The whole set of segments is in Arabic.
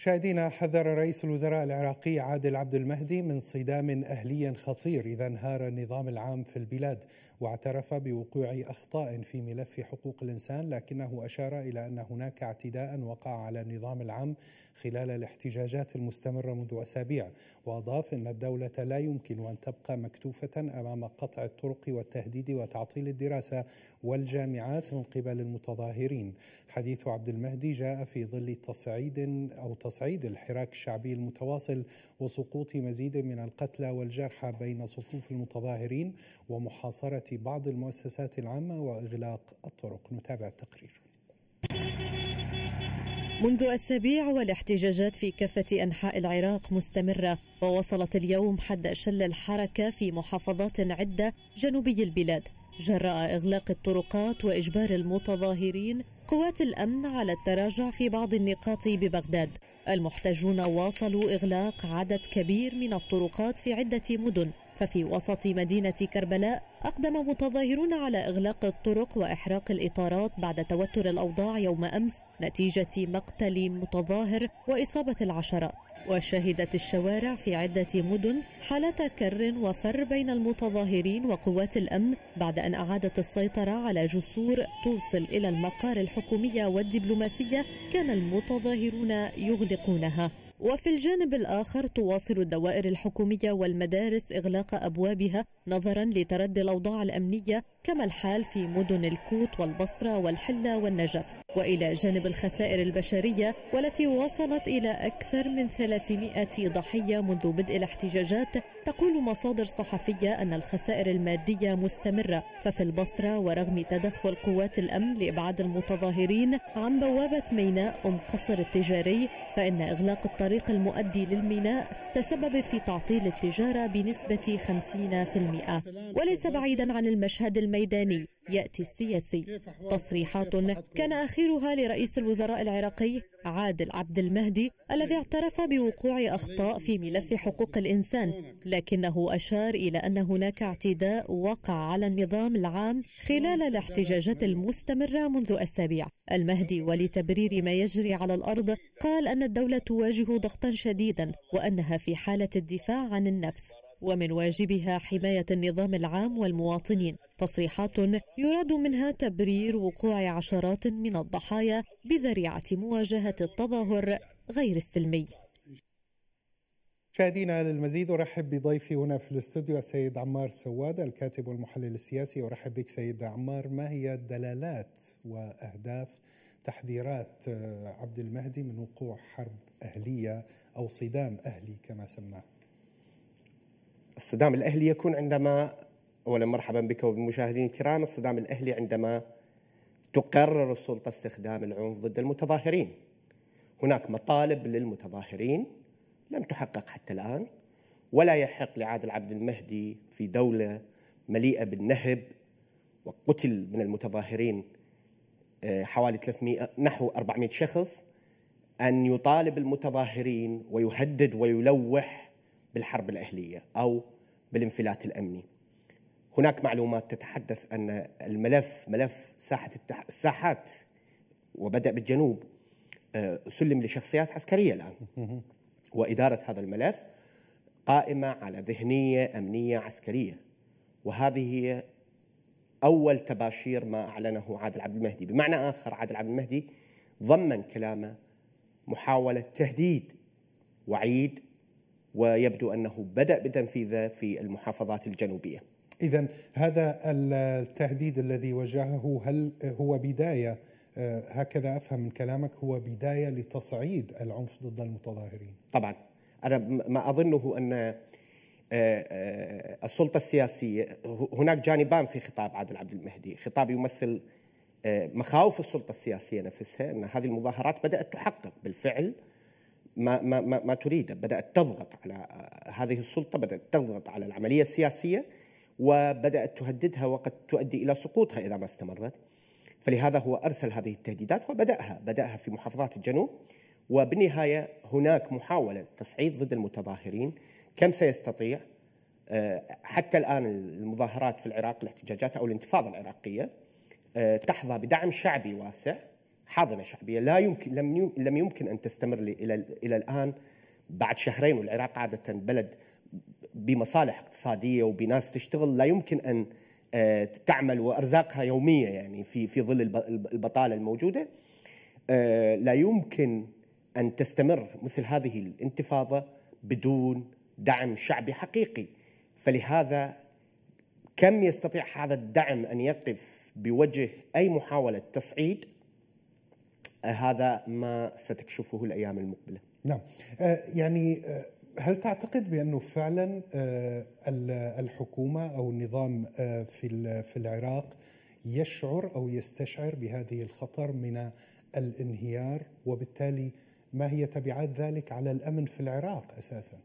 مشاهدينا حذر رئيس الوزراء العراقي عادل عبد المهدي من صدام اهلي خطير اذا انهار النظام العام في البلاد واعترف بوقوع اخطاء في ملف حقوق الانسان لكنه اشار الى ان هناك اعتداء وقع على النظام العام خلال الاحتجاجات المستمره منذ اسابيع واضاف ان الدوله لا يمكن ان تبقى مكتوفه امام قطع الطرق والتهديد وتعطيل الدراسه والجامعات من قبل المتظاهرين حديث عبد المهدي جاء في ظل تصعيد او تصعيد تصعيد الحراك الشعبي المتواصل وسقوط مزيد من القتلى والجرحى بين صفوف المتظاهرين ومحاصرة بعض المؤسسات العامة وإغلاق الطرق نتابع التقرير منذ أسابيع والاحتجاجات في كافة أنحاء العراق مستمرة ووصلت اليوم حد شل الحركة في محافظات عدة جنوبي البلاد جراء إغلاق الطرقات وإجبار المتظاهرين قوات الأمن على التراجع في بعض النقاط ببغداد المحتجون واصلوا إغلاق عدد كبير من الطرقات في عدة مدن ففي وسط مدينة كربلاء أقدم متظاهرون على إغلاق الطرق وإحراق الإطارات بعد توتر الأوضاع يوم أمس نتيجة مقتل متظاهر وإصابة العشرات وشهدت الشوارع في عدة مدن حالة كر وفر بين المتظاهرين وقوات الأمن بعد أن أعادت السيطرة على جسور توصل إلى المقار الحكومية والدبلوماسية كان المتظاهرون يغلقونها وفي الجانب الآخر تواصل الدوائر الحكومية والمدارس إغلاق أبوابها نظرا لتردي الأوضاع الأمنية كما الحال في مدن الكوت والبصرة والحلة والنجف وإلى جانب الخسائر البشرية والتي وصلت إلى أكثر من 300 ضحية منذ بدء الاحتجاجات تقول مصادر صحفية أن الخسائر المادية مستمرة ففي البصرة ورغم تدخل قوات الأمن لإبعاد المتظاهرين عن بوابة ميناء أم قصر التجاري فإن إغلاق الطريق المؤدي للميناء تسبب في تعطيل التجارة بنسبة 50% وليس بعيدا عن المشهد الميناء الميداني يأتي السياسي تصريحات كان آخرها لرئيس الوزراء العراقي عادل عبد المهدي الذي اعترف بوقوع أخطاء في ملف حقوق الإنسان لكنه أشار إلى أن هناك اعتداء وقع على النظام العام خلال الاحتجاجات المستمرة منذ أسابيع المهدي ولتبرير ما يجري على الأرض قال أن الدولة تواجه ضغطا شديدا وأنها في حالة الدفاع عن النفس ومن واجبها حماية النظام العام والمواطنين تصريحات يراد منها تبرير وقوع عشرات من الضحايا بذريعة مواجهة التظاهر غير السلمي مشاهدينا للمزيد ارحب بضيفي هنا في الاستوديو السيد عمار سواد الكاتب والمحلل السياسي ارحب بك سيد عمار ما هي الدلالات واهداف تحذيرات آه، عبد المهدي من وقوع حرب اهليه او صدام اهلي كما سماه الصدام الأهلي يكون عندما أولا مرحبا بك وبالمشاهدين الكرام الصدام الأهلي عندما تقرر السلطة استخدام العنف ضد المتظاهرين هناك مطالب للمتظاهرين لم تحقق حتى الآن ولا يحق لعادل عبد المهدي في دولة مليئة بالنهب وقتل من المتظاهرين آه، حوالي 300 نحو 400 شخص أن يطالب المتظاهرين ويهدد ويلوح بالحرب الأهلية أو بالانفلات الأمني هناك معلومات تتحدث أن الملف ملف ساحة التح... الساحات وبدأ بالجنوب آه، سلم لشخصيات عسكرية الآن وإدارة هذا الملف قائمة على ذهنية أمنية عسكرية وهذه هي أول تباشير ما أعلنه عادل عبد المهدي بمعنى آخر عادل عبد المهدي ضمن كلامه محاولة تهديد وعيد ويبدو أنه بدأ بتنفيذه في المحافظات الجنوبية إذا هذا التهديد الذي وجهه هل هو بداية آه، هكذا أفهم من كلامك هو بداية لتصعيد العنف ضد المتظاهرين طبعا أنا ما أظنه أن آه، آه، السلطة السياسية هناك جانبان في خطاب عادل عبد المهدي خطاب يمثل مخاوف السلطة السياسية نفسها أن هذه المظاهرات بدأت تحقق بالفعل ما, ما, ما, ما تريده بدأت تضغط على آه، هذه السلطة بدأت تضغط على العملية السياسية وبدأت تهددها وقد تؤدي إلى سقوطها إذا ما استمرت فلهذا هو أرسل هذه التهديدات وبدأها بدأها في محافظات الجنوب وبالنهاية هناك محاولة تصعيد ضد المتظاهرين كم سيستطيع آه، حتى الآن المظاهرات في العراق الاحتجاجات أو الانتفاضة العراقية آه، تحظى بدعم شعبي واسع حاضنه شعبيه لا يمكن لم لم يمكن ان تستمر الى الى الان بعد شهرين والعراق عاده بلد بمصالح اقتصاديه وبناس تشتغل لا يمكن ان آه، تعمل وارزاقها يوميه يعني في في ظل البطاله الموجوده آه، لا يمكن ان تستمر مثل هذه الانتفاضه بدون دعم شعبي حقيقي فلهذا كم يستطيع هذا الدعم ان يقف بوجه اي محاوله تصعيد هذا ما ستكشفه الايام المقبله. نعم آه، يعني آه، هل تعتقد بانه فعلا آه، الحكومه او النظام في في العراق يشعر او يستشعر بهذه الخطر من الانهيار وبالتالي ما هي تبعات ذلك على الامن في العراق اساسا؟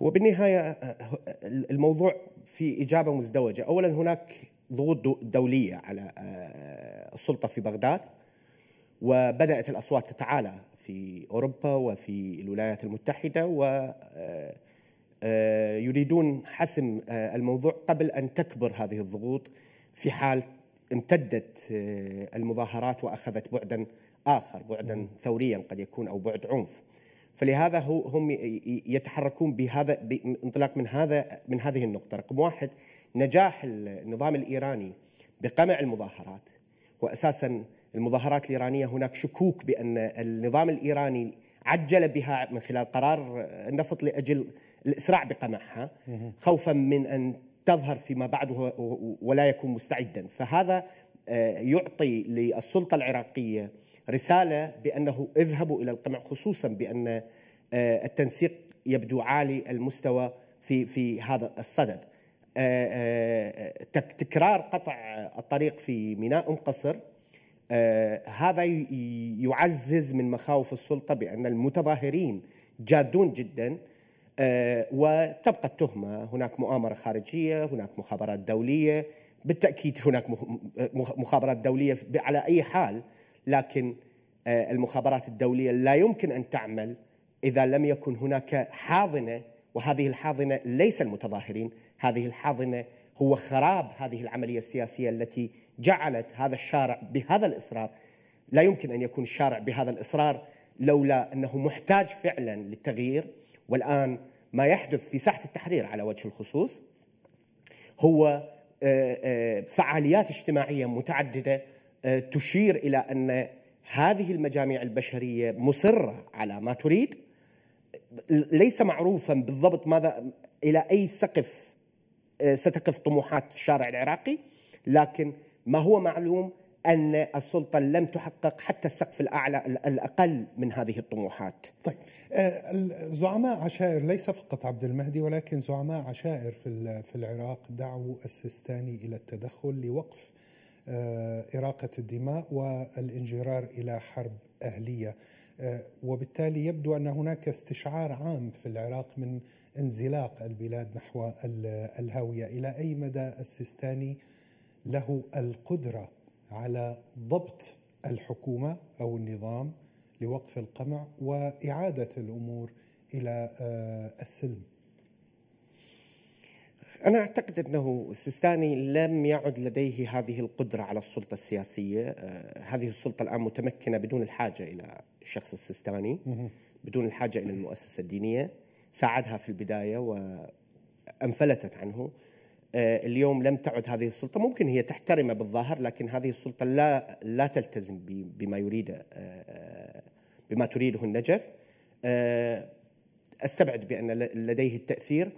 وبالنهايه الموضوع في اجابه مزدوجه، اولا هناك ضغوط دوليه على السلطه في بغداد وبدأت الأصوات تتعالى في أوروبا وفي الولايات المتحدة و آه، آه، يريدون حسم آه، الموضوع قبل أن تكبر هذه الضغوط في حال امتدت المظاهرات وأخذت بعدا آخر بعدا ثوريا قد يكون أو بعد عنف فلهذا هم يتحركون بهذا بانطلاق من هذا من هذه النقطة رقم واحد نجاح النظام الإيراني بقمع المظاهرات وأساسا المظاهرات الإيرانية هناك شكوك بأن النظام الإيراني عجل بها من خلال قرار النفط لأجل الإسراع بقمعها خوفا من أن تظهر فيما بعد ولا يكون مستعدا فهذا آه، يعطي للسلطة العراقية رسالة بأنه اذهبوا إلى القمع خصوصا بأن آه، التنسيق يبدو عالي المستوى في في هذا الصدد آه، تكرار قطع الطريق في ميناء ام قصر آه، هذا يعزز من مخاوف السلطه بان المتظاهرين جادون جدا آه، وتبقى التهمه هناك مؤامره خارجيه هناك مخابرات دوليه بالتاكيد هناك مخابرات دوليه على اي حال لكن آه، المخابرات الدوليه لا يمكن ان تعمل اذا لم يكن هناك حاضنه وهذه الحاضنه ليس المتظاهرين هذه الحاضنه هو خراب هذه العملية السياسية التي جعلت هذا الشارع بهذا الإصرار لا يمكن أن يكون الشارع بهذا الإصرار لولا أنه محتاج فعلا للتغيير والآن ما يحدث في ساحة التحرير على وجه الخصوص هو آه، آه، فعاليات اجتماعية متعددة آه، تشير إلى أن هذه المجاميع البشرية مصرة على ما تريد ليس معروفا بالضبط ماذا إلى أي سقف آه، ستقف طموحات الشارع العراقي لكن ما هو معلوم ان السلطه لم تحقق حتى السقف الاعلى الاقل من هذه الطموحات. طيب آه، زعماء عشائر ليس فقط عبد المهدي ولكن زعماء عشائر في في العراق دعوا السيستاني الى التدخل لوقف آه، اراقه الدماء والانجرار الى حرب اهليه. آه، وبالتالي يبدو ان هناك استشعار عام في العراق من انزلاق البلاد نحو الهاويه الى اي مدى السيستاني له القدره على ضبط الحكومه او النظام لوقف القمع واعاده الامور الى آه، السلم أنا أعتقد أنه السيستاني لم يعد لديه هذه القدرة على السلطة السياسية آه، هذه السلطة الآن متمكنة بدون الحاجة إلى الشخص السيستاني بدون الحاجة إلى المؤسسة الدينية ساعدها في البداية وأنفلتت عنه آه، اليوم لم تعد هذه السلطة ممكن هي تحترمه بالظاهر لكن هذه السلطة لا لا تلتزم بما يريده آه، بما تريده النجف استبعد بأن لديه التأثير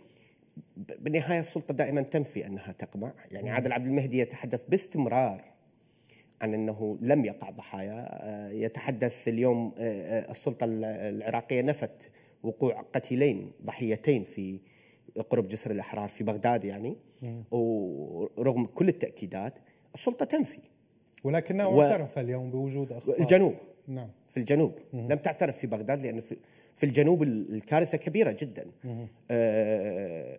بالنهايه السلطه دائما تنفي انها تقمع، يعني عادل عبد المهدي يتحدث باستمرار عن انه لم يقع ضحايا، آه، يتحدث اليوم آه، آه، السلطه العراقيه نفت وقوع قتيلين ضحيتين في قرب جسر الاحرار في بغداد يعني ورغم كل التاكيدات السلطه تنفي ولكنه اعترف و... اليوم بوجود اخطاء الجنوب نعم في الجنوب مم. لم تعترف في بغداد لان في في الجنوب الكارثه كبيره جدا آه،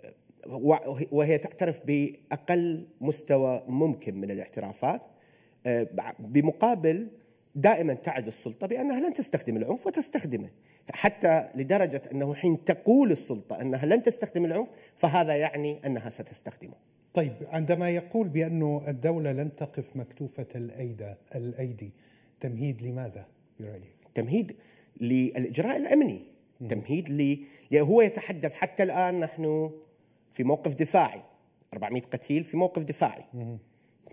وهي تعترف باقل مستوى ممكن من الاعترافات آه، بمقابل دائما تعد السلطه بانها لن تستخدم العنف وتستخدمه حتى لدرجه انه حين تقول السلطه انها لن تستخدم العنف فهذا يعني انها ستستخدمه. طيب عندما يقول بانه الدوله لن تقف مكتوفه الأيدي تمهيد لماذا برايك؟ تمهيد للاجراء الامني تمهيد لي يعني هو يتحدث حتى الان نحن في موقف دفاعي 400 قتيل في موقف دفاعي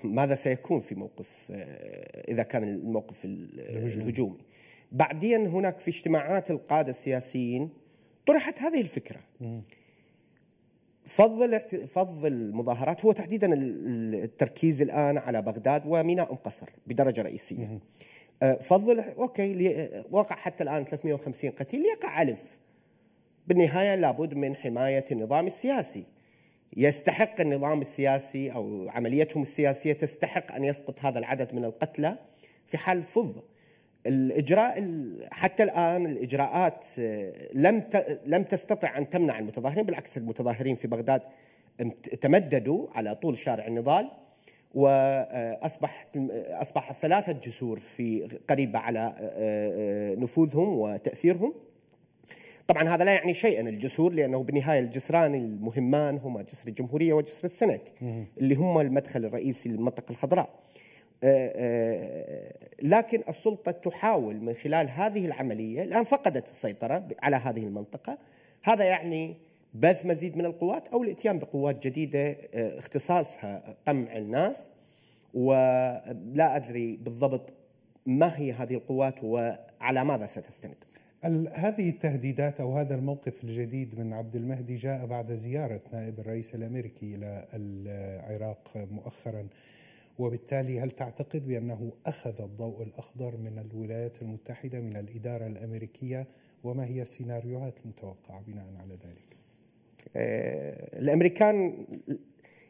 ماذا سيكون في موقف آه، اذا كان الموقف الهجومي بعدين هناك في اجتماعات القاده السياسيين طرحت هذه الفكره فضل فضل المظاهرات هو تحديدا التركيز الان على بغداد وميناء ام قصر بدرجه رئيسيه آه، فضل اوكي آه، وقع حتى الان 350 قتيل يقع الف بالنهايه لابد من حمايه النظام السياسي يستحق النظام السياسي او عمليتهم السياسيه تستحق ان يسقط هذا العدد من القتلى في حال فض الاجراء حتى الان الاجراءات آه، لم لم تستطع ان تمنع المتظاهرين بالعكس المتظاهرين في بغداد تمددوا على طول شارع النضال واصبح اصبح ثلاثه جسور في قريبه على آه، آه، نفوذهم وتاثيرهم طبعا هذا لا يعني شيئا الجسور لانه بالنهايه الجسران المهمان هما جسر الجمهوريه وجسر السنك اللي هما المدخل الرئيسي للمنطقه الخضراء آه، لكن السلطه تحاول من خلال هذه العمليه الان فقدت السيطره على هذه المنطقه هذا يعني بذ مزيد من القوات او الاتيان بقوات جديده آه، اختصاصها قمع الناس ولا ادري بالضبط ما هي هذه القوات وعلى ماذا ستستند؟ هذه التهديدات او هذا الموقف الجديد من عبد المهدي جاء بعد زياره نائب الرئيس الامريكي الى العراق مؤخرا وبالتالي هل تعتقد بانه اخذ الضوء الاخضر من الولايات المتحده من الاداره الامريكيه وما هي السيناريوهات المتوقعه بناء على ذلك؟ آه، الامريكان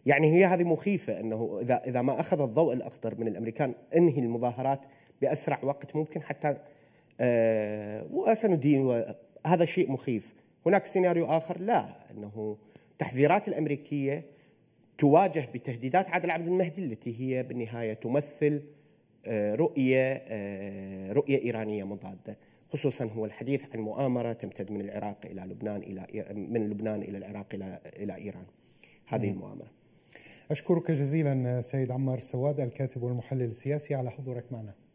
يعني هي هذه مخيفه انه اذا اذا ما اخذ الضوء الاخضر من الامريكان انهي المظاهرات باسرع وقت ممكن حتى آه، وسندين هذا شيء مخيف هناك سيناريو اخر لا انه التحذيرات الامريكيه تواجه بتهديدات عادل عبد المهدي التي هي بالنهايه تمثل آه، رؤيه رؤيه ايرانيه مضاده خصوصا هو الحديث عن مؤامره تمتد من العراق الى لبنان الى من لبنان الى العراق الى الى ايران هذه نعم. المؤامره. اشكرك جزيلا سيد عمار سواد الكاتب والمحلل السياسي على حضورك معنا.